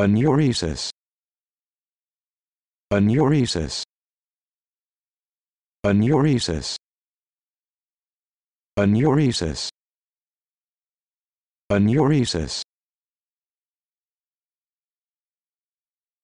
Enuresis. Enuresis. Enuresis. Enuresis. Enuresis.